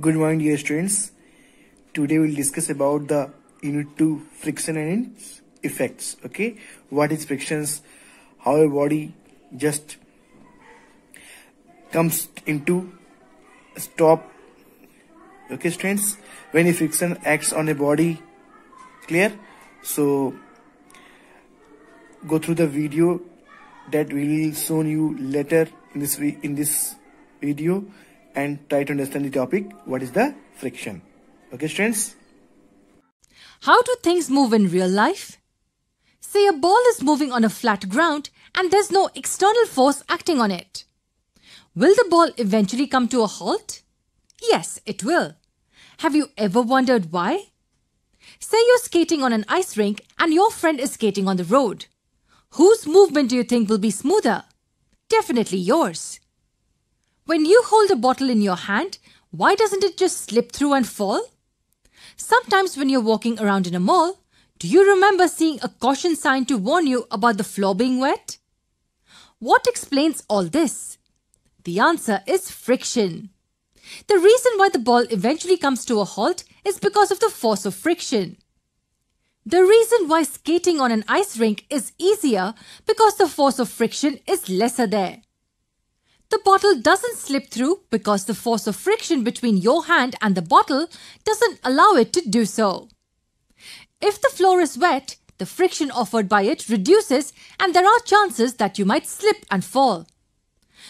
Good morning dear students. Today we'll discuss about the unit 2 friction and its effects. Okay. What is frictions? How a body just comes into stop. Okay students. When a friction acts on a body. Clear? So go through the video that we will show you later in this in this video and try to understand the topic what is the friction. Okay students? How do things move in real life? Say a ball is moving on a flat ground and there's no external force acting on it. Will the ball eventually come to a halt? Yes, it will. Have you ever wondered why? Say you're skating on an ice rink and your friend is skating on the road. Whose movement do you think will be smoother? Definitely yours. When you hold a bottle in your hand, why doesn't it just slip through and fall? Sometimes when you're walking around in a mall, do you remember seeing a caution sign to warn you about the floor being wet? What explains all this? The answer is friction. The reason why the ball eventually comes to a halt is because of the force of friction. The reason why skating on an ice rink is easier because the force of friction is lesser there. The bottle doesn't slip through because the force of friction between your hand and the bottle doesn't allow it to do so. If the floor is wet, the friction offered by it reduces and there are chances that you might slip and fall.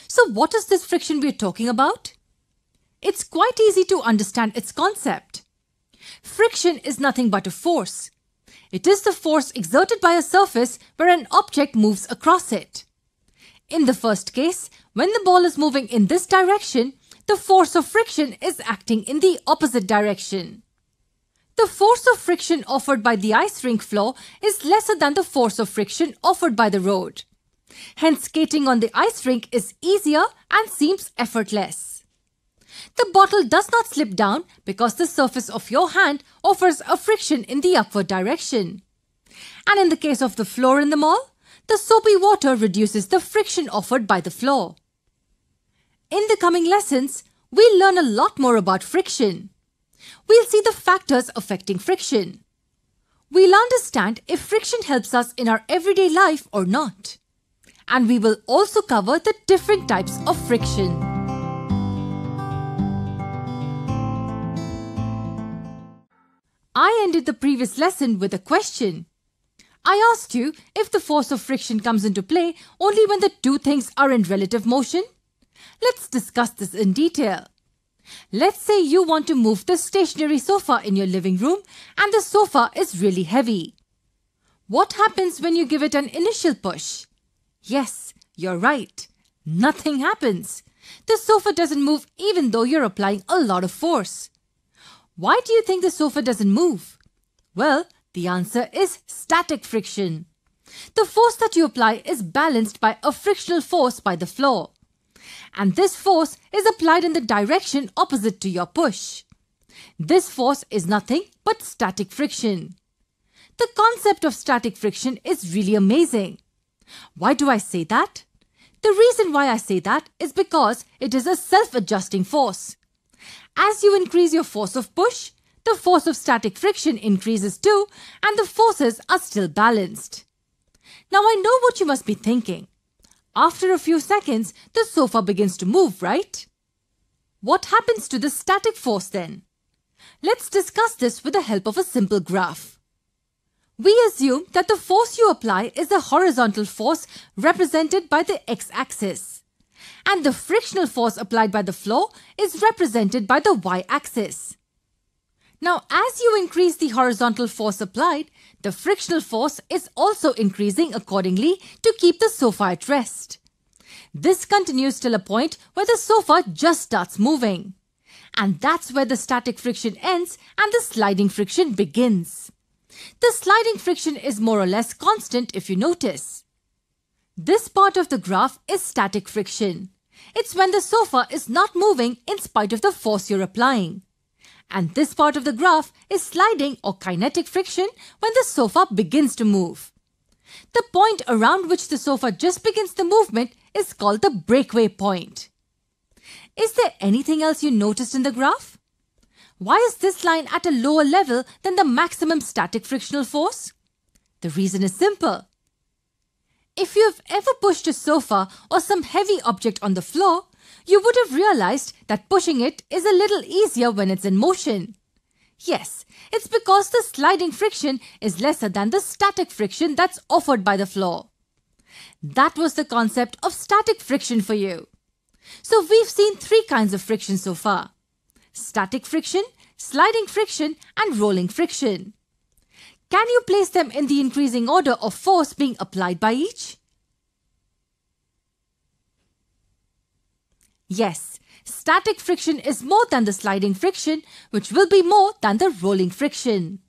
So what is this friction we're talking about? It's quite easy to understand its concept. Friction is nothing but a force. It is the force exerted by a surface where an object moves across it. In the first case, when the ball is moving in this direction, the force of friction is acting in the opposite direction. The force of friction offered by the ice rink floor is lesser than the force of friction offered by the road. Hence, skating on the ice rink is easier and seems effortless. The bottle does not slip down because the surface of your hand offers a friction in the upward direction. And in the case of the floor in the mall, the soapy water reduces the friction offered by the floor. In the coming lessons, we'll learn a lot more about friction. We'll see the factors affecting friction. We'll understand if friction helps us in our everyday life or not. And we will also cover the different types of friction. I ended the previous lesson with a question. I asked you if the force of friction comes into play only when the two things are in relative motion. Let's discuss this in detail. Let's say you want to move the stationary sofa in your living room and the sofa is really heavy. What happens when you give it an initial push? Yes, you're right. Nothing happens. The sofa doesn't move even though you're applying a lot of force. Why do you think the sofa doesn't move? Well, the answer is static friction. The force that you apply is balanced by a frictional force by the floor. And this force is applied in the direction opposite to your push. This force is nothing but static friction. The concept of static friction is really amazing. Why do I say that? The reason why I say that is because it is a self-adjusting force. As you increase your force of push, the force of static friction increases too, and the forces are still balanced. Now I know what you must be thinking. After a few seconds, the sofa begins to move, right? What happens to the static force then? Let's discuss this with the help of a simple graph. We assume that the force you apply is the horizontal force represented by the x-axis. And the frictional force applied by the floor is represented by the y-axis. Now, as you increase the horizontal force applied, the frictional force is also increasing accordingly to keep the sofa at rest. This continues till a point where the sofa just starts moving. And that's where the static friction ends and the sliding friction begins. The sliding friction is more or less constant if you notice. This part of the graph is static friction. It's when the sofa is not moving in spite of the force you're applying and this part of the graph is sliding or kinetic friction when the sofa begins to move. The point around which the sofa just begins the movement is called the breakaway point. Is there anything else you noticed in the graph? Why is this line at a lower level than the maximum static frictional force? The reason is simple. If you have ever pushed a sofa or some heavy object on the floor, you would have realized that pushing it is a little easier when it's in motion. Yes, it's because the sliding friction is lesser than the static friction that's offered by the floor. That was the concept of static friction for you. So we've seen three kinds of friction so far. Static friction, sliding friction and rolling friction. Can you place them in the increasing order of force being applied by each? Yes, static friction is more than the sliding friction, which will be more than the rolling friction.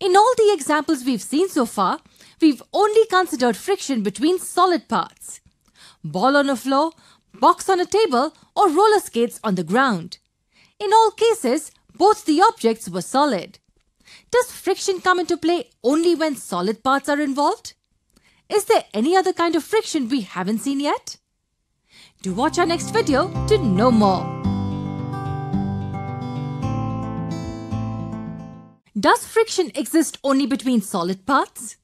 In all the examples we've seen so far, we've only considered friction between solid parts. Ball on a floor, box on a table, or roller skates on the ground. In all cases, both the objects were solid. Does friction come into play only when solid parts are involved? Is there any other kind of friction we haven't seen yet? To watch our next video to know more. Does friction exist only between solid parts?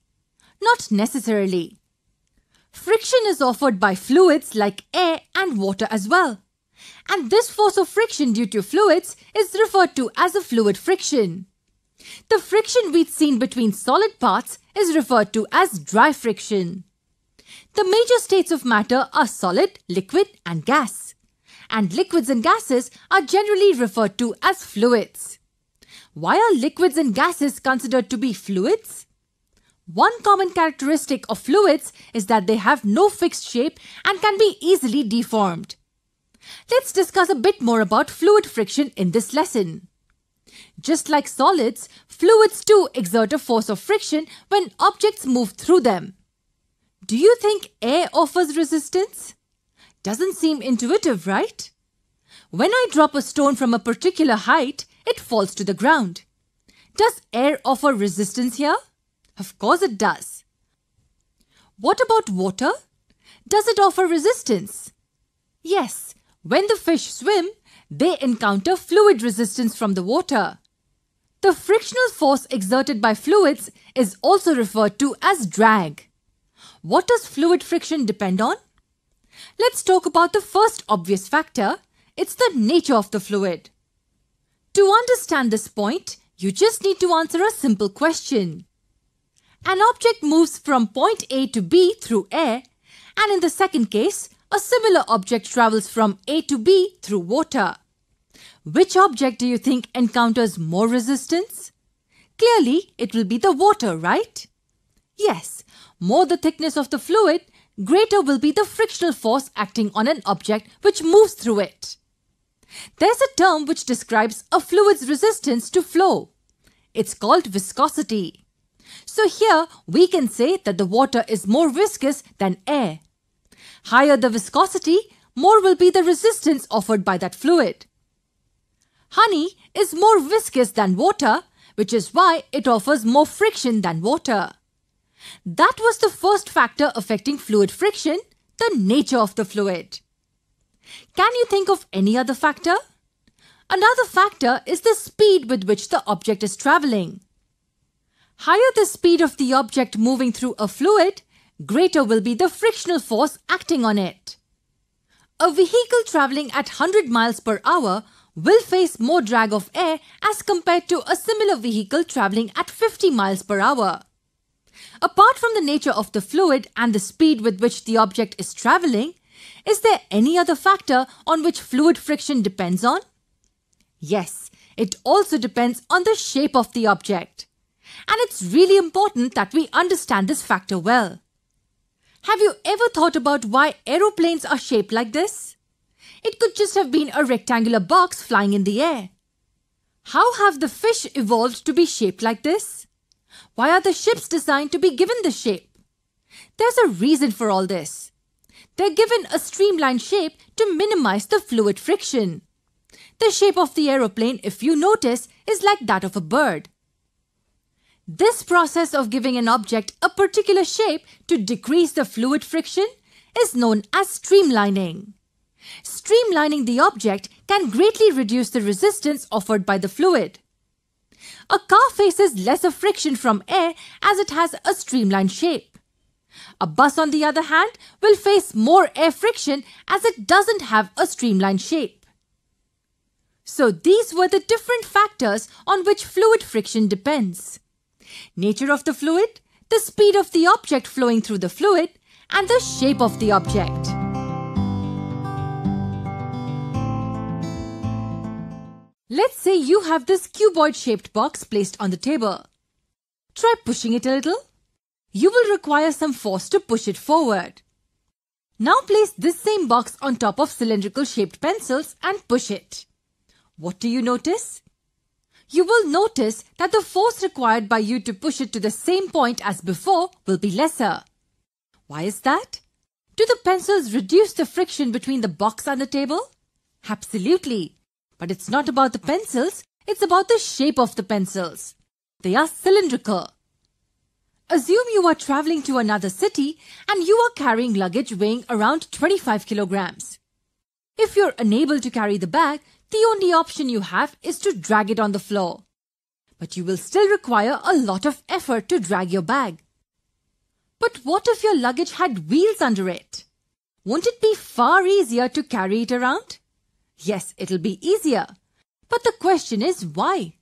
Not necessarily. Friction is offered by fluids like air and water as well. And this force of friction due to fluids is referred to as a fluid friction. The friction we've seen between solid parts is referred to as dry friction. The major states of matter are solid, liquid and gas. And liquids and gases are generally referred to as fluids. Why are liquids and gases considered to be fluids? One common characteristic of fluids is that they have no fixed shape and can be easily deformed. Let's discuss a bit more about fluid friction in this lesson. Just like solids, fluids too exert a force of friction when objects move through them. Do you think air offers resistance? Doesn't seem intuitive, right? When I drop a stone from a particular height, it falls to the ground. Does air offer resistance here? Of course it does. What about water? Does it offer resistance? Yes, when the fish swim, they encounter fluid resistance from the water. The frictional force exerted by fluids is also referred to as drag. What does fluid friction depend on? Let's talk about the first obvious factor. It's the nature of the fluid. To understand this point, you just need to answer a simple question. An object moves from point A to B through air, and in the second case, a similar object travels from A to B through water. Which object do you think encounters more resistance? Clearly, it will be the water, right? Yes, more the thickness of the fluid, greater will be the frictional force acting on an object which moves through it. There's a term which describes a fluid's resistance to flow. It's called viscosity. So here we can say that the water is more viscous than air. Higher the viscosity, more will be the resistance offered by that fluid. Honey is more viscous than water, which is why it offers more friction than water. That was the first factor affecting fluid friction, the nature of the fluid. Can you think of any other factor? Another factor is the speed with which the object is travelling. Higher the speed of the object moving through a fluid, greater will be the frictional force acting on it. A vehicle travelling at 100 miles per hour will face more drag of air as compared to a similar vehicle travelling at 50 miles per hour. Apart from the nature of the fluid and the speed with which the object is travelling, is there any other factor on which fluid friction depends on? Yes, it also depends on the shape of the object. And it's really important that we understand this factor well. Have you ever thought about why aeroplanes are shaped like this? It could just have been a rectangular box flying in the air. How have the fish evolved to be shaped like this? Why are the ships designed to be given this shape? There's a reason for all this. They're given a streamlined shape to minimize the fluid friction. The shape of the aeroplane, if you notice, is like that of a bird. This process of giving an object a particular shape to decrease the fluid friction is known as streamlining. Streamlining the object can greatly reduce the resistance offered by the fluid. A car faces lesser friction from air as it has a streamlined shape. A bus, on the other hand, will face more air friction as it doesn't have a streamlined shape. So these were the different factors on which fluid friction depends. Nature of the fluid, the speed of the object flowing through the fluid, and the shape of the object. Let's say you have this cuboid shaped box placed on the table. Try pushing it a little. You will require some force to push it forward. Now place this same box on top of cylindrical shaped pencils and push it. What do you notice? You will notice that the force required by you to push it to the same point as before will be lesser. Why is that? Do the pencils reduce the friction between the box and the table? Absolutely. But it's not about the pencils, it's about the shape of the pencils. They are cylindrical. Assume you are traveling to another city and you are carrying luggage weighing around 25 kilograms. If you're unable to carry the bag, the only option you have is to drag it on the floor. But you will still require a lot of effort to drag your bag. But what if your luggage had wheels under it? Won't it be far easier to carry it around? Yes, it'll be easier. But the question is why?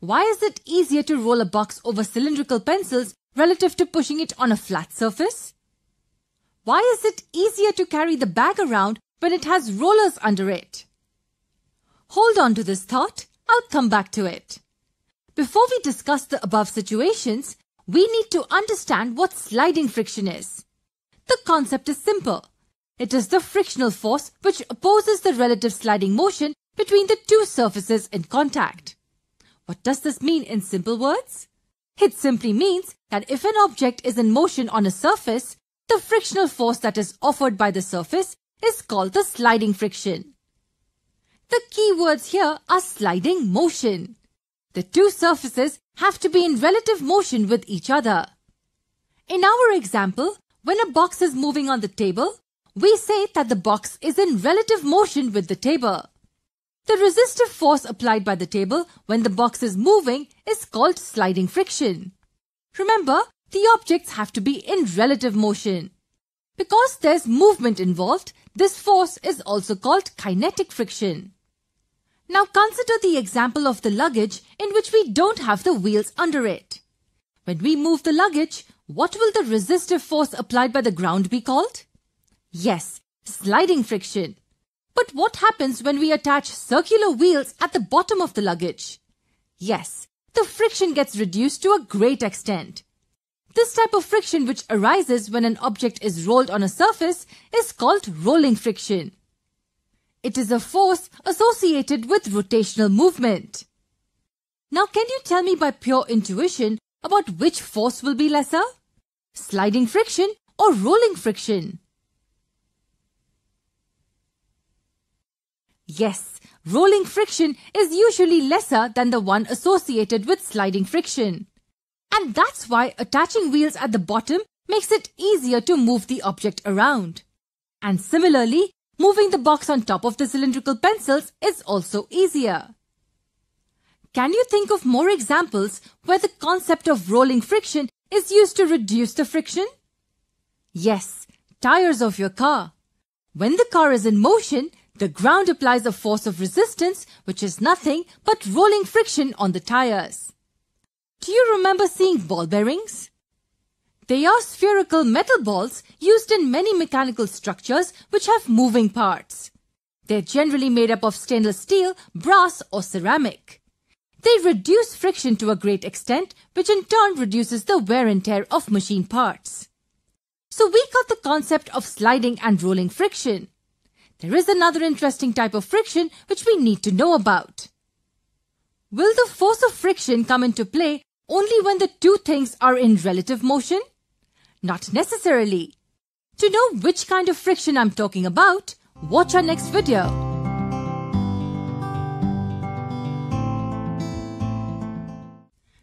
Why is it easier to roll a box over cylindrical pencils relative to pushing it on a flat surface? Why is it easier to carry the bag around when it has rollers under it? Hold on to this thought. I'll come back to it. Before we discuss the above situations, we need to understand what sliding friction is. The concept is simple, it is the frictional force which opposes the relative sliding motion between the two surfaces in contact. What does this mean in simple words? It simply means that if an object is in motion on a surface, the frictional force that is offered by the surface is called the sliding friction. The key words here are sliding motion. The two surfaces have to be in relative motion with each other. In our example, when a box is moving on the table, we say that the box is in relative motion with the table. The resistive force applied by the table when the box is moving is called sliding friction. Remember, the objects have to be in relative motion. Because there's movement involved, this force is also called kinetic friction. Now consider the example of the luggage in which we don't have the wheels under it. When we move the luggage, what will the resistive force applied by the ground be called? Yes, sliding friction. But what happens when we attach circular wheels at the bottom of the luggage? Yes, the friction gets reduced to a great extent. This type of friction which arises when an object is rolled on a surface is called rolling friction. It is a force associated with rotational movement. Now can you tell me by pure intuition about which force will be lesser? Sliding friction or rolling friction? Yes, rolling friction is usually lesser than the one associated with sliding friction. And that's why attaching wheels at the bottom makes it easier to move the object around. And similarly, moving the box on top of the cylindrical pencils is also easier. Can you think of more examples where the concept of rolling friction is used to reduce the friction? Yes, tires of your car. When the car is in motion, the ground applies a force of resistance, which is nothing but rolling friction on the tires. Do you remember seeing ball bearings? They are spherical metal balls used in many mechanical structures which have moving parts. They're generally made up of stainless steel, brass or ceramic. They reduce friction to a great extent, which in turn reduces the wear and tear of machine parts. So we got the concept of sliding and rolling friction. There is another interesting type of friction which we need to know about. Will the force of friction come into play only when the two things are in relative motion? Not necessarily. To know which kind of friction I'm talking about, watch our next video.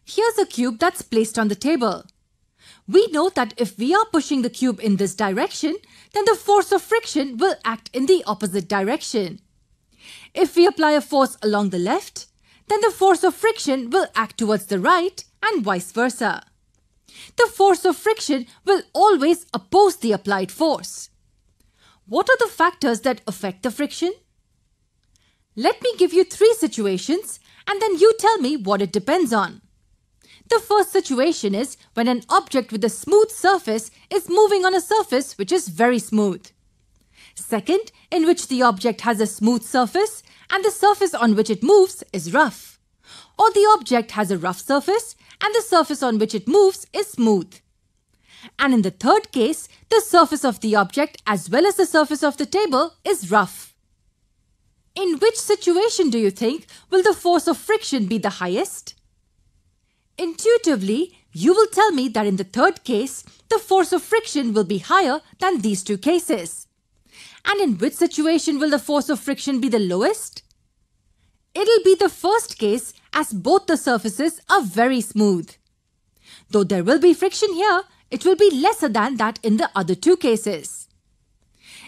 Here's a cube that's placed on the table. We know that if we are pushing the cube in this direction, then the force of friction will act in the opposite direction. If we apply a force along the left, then the force of friction will act towards the right and vice versa. The force of friction will always oppose the applied force. What are the factors that affect the friction? Let me give you three situations and then you tell me what it depends on. The first situation is when an object with a smooth surface is moving on a surface which is very smooth. Second, in which the object has a smooth surface and the surface on which it moves is rough. Or the object has a rough surface and the surface on which it moves is smooth. And in the third case, the surface of the object as well as the surface of the table is rough. In which situation do you think will the force of friction be the highest? Intuitively, you will tell me that in the third case, the force of friction will be higher than these two cases. And in which situation will the force of friction be the lowest? It'll be the first case as both the surfaces are very smooth. Though there will be friction here, it will be lesser than that in the other two cases.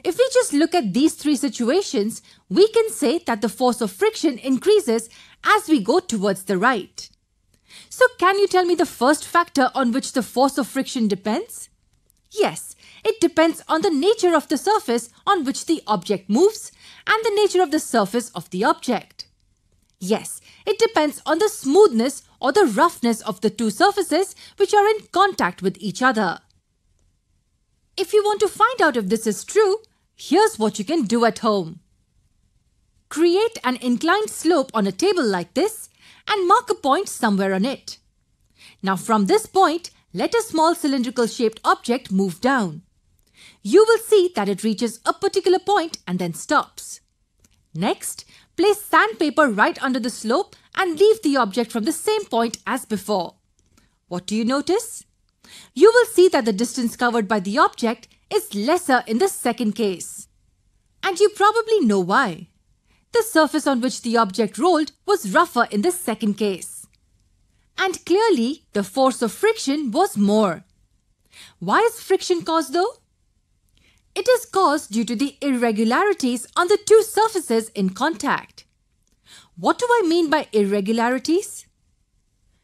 If we just look at these three situations, we can say that the force of friction increases as we go towards the right. So can you tell me the first factor on which the force of friction depends? Yes, it depends on the nature of the surface on which the object moves and the nature of the surface of the object. Yes, it depends on the smoothness or the roughness of the two surfaces which are in contact with each other. If you want to find out if this is true, here's what you can do at home. Create an inclined slope on a table like this and mark a point somewhere on it. Now from this point, let a small cylindrical shaped object move down. You will see that it reaches a particular point and then stops. Next, place sandpaper right under the slope and leave the object from the same point as before. What do you notice? You will see that the distance covered by the object is lesser in the second case. And you probably know why the surface on which the object rolled was rougher in the second case. And clearly, the force of friction was more. Why is friction caused though? It is caused due to the irregularities on the two surfaces in contact. What do I mean by irregularities?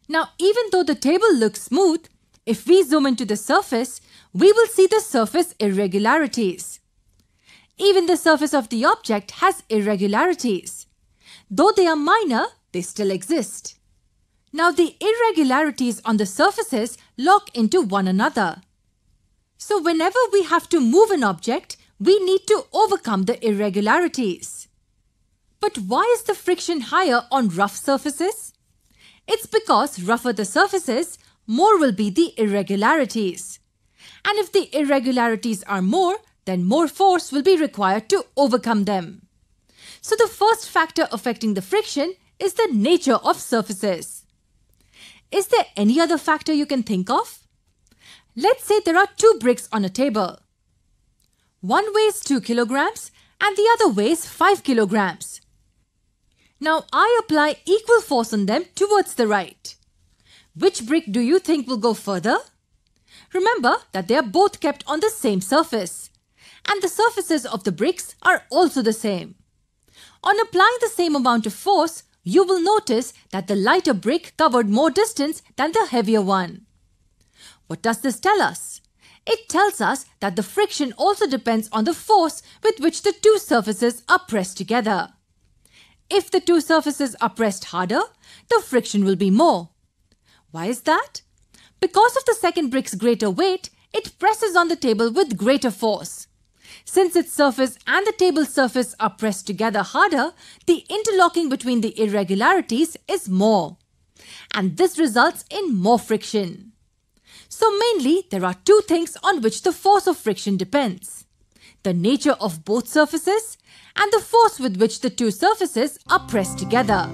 Now, even though the table looks smooth, if we zoom into the surface, we will see the surface irregularities. Even the surface of the object has irregularities. Though they are minor, they still exist. Now the irregularities on the surfaces lock into one another. So whenever we have to move an object, we need to overcome the irregularities. But why is the friction higher on rough surfaces? It's because rougher the surfaces, more will be the irregularities. And if the irregularities are more, then more force will be required to overcome them. So the first factor affecting the friction is the nature of surfaces. Is there any other factor you can think of? Let's say there are two bricks on a table. One weighs 2 kilograms and the other weighs 5 kilograms. Now I apply equal force on them towards the right. Which brick do you think will go further? Remember that they are both kept on the same surface and the surfaces of the bricks are also the same. On applying the same amount of force, you will notice that the lighter brick covered more distance than the heavier one. What does this tell us? It tells us that the friction also depends on the force with which the two surfaces are pressed together. If the two surfaces are pressed harder, the friction will be more. Why is that? Because of the second brick's greater weight, it presses on the table with greater force. Since its surface and the table surface are pressed together harder, the interlocking between the irregularities is more. And this results in more friction. So mainly, there are two things on which the force of friction depends. The nature of both surfaces and the force with which the two surfaces are pressed together.